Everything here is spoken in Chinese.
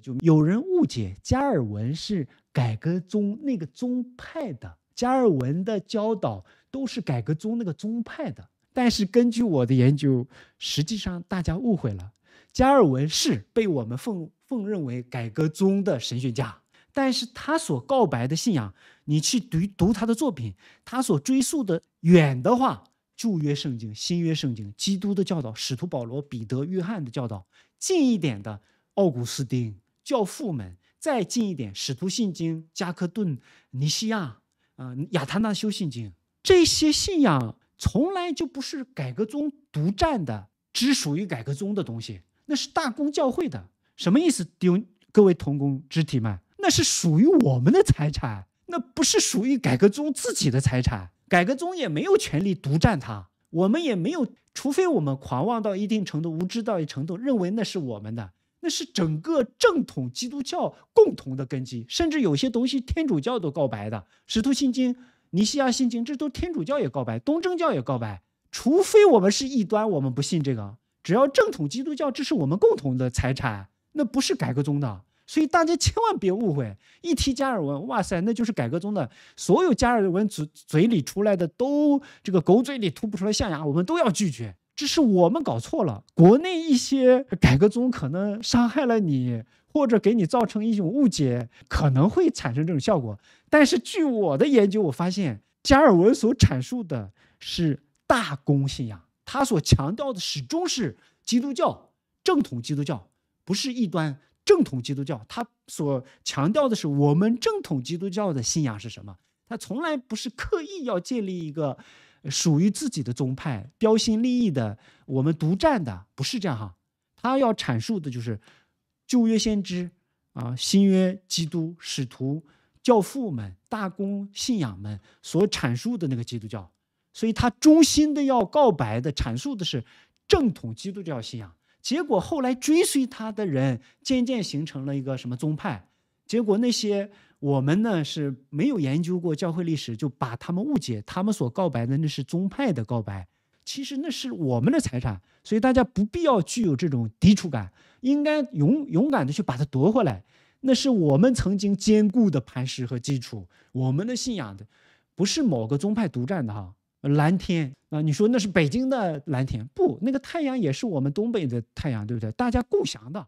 就有人误解加尔文是改革宗那个宗派的，加尔文的教导都是改革宗那个宗派的。但是根据我的研究，实际上大家误会了，加尔文是被我们奉奉认为改革宗的神学家，但是他所告白的信仰，你去读读他的作品，他所追溯的远的话，旧约圣经、新约圣经、基督的教导、使徒保罗、彼得、约翰的教导，近一点的奥古斯丁。教父们再近一点，使徒信经、加克顿尼西亚、啊亚他那修信经，这些信仰从来就不是改革宗独占的，只属于改革宗的东西，那是大公教会的。什么意思？丢各位同工肢体们，那是属于我们的财产，那不是属于改革宗自己的财产，改革宗也没有权利独占它。我们也没有，除非我们狂妄到一定程度，无知到一定程度，认为那是我们的。那是整个正统基督教共同的根基，甚至有些东西天主教都告白的，《使徒信经》《尼西亚信经》，这都天主教也告白，东正教也告白。除非我们是异端，我们不信这个。只要正统基督教，这是我们共同的财产，那不是改革宗的。所以大家千万别误会，一提加尔文，哇塞，那就是改革宗的。所有加尔文嘴嘴里出来的都这个狗嘴里吐不出来象牙，我们都要拒绝。只是我们搞错了，国内一些改革中可能伤害了你，或者给你造成一种误解，可能会产生这种效果。但是据我的研究，我发现加尔文所阐述的是大公信仰，他所强调的始终是基督教正统基督教，不是异端正统基督教。他所强调的是我们正统基督教的信仰是什么？他从来不是刻意要建立一个。属于自己的宗派，标新立异的，我们独占的不是这样哈。他要阐述的就是旧约先知啊，新约基督使徒、教父们、大公信仰们所阐述的那个基督教。所以，他衷心的要告白的阐述的是正统基督教信仰。结果后来追随他的人渐渐形成了一个什么宗派？结果那些。我们呢是没有研究过教会历史，就把他们误解。他们所告白的那是宗派的告白，其实那是我们的财产。所以大家不必要具有这种抵触感，应该勇勇敢的去把它夺回来。那是我们曾经坚固的磐石和基础，我们的信仰的，不是某个宗派独占的哈。蓝天啊，你说那是北京的蓝天？不，那个太阳也是我们东北的太阳，对不对？大家共享的。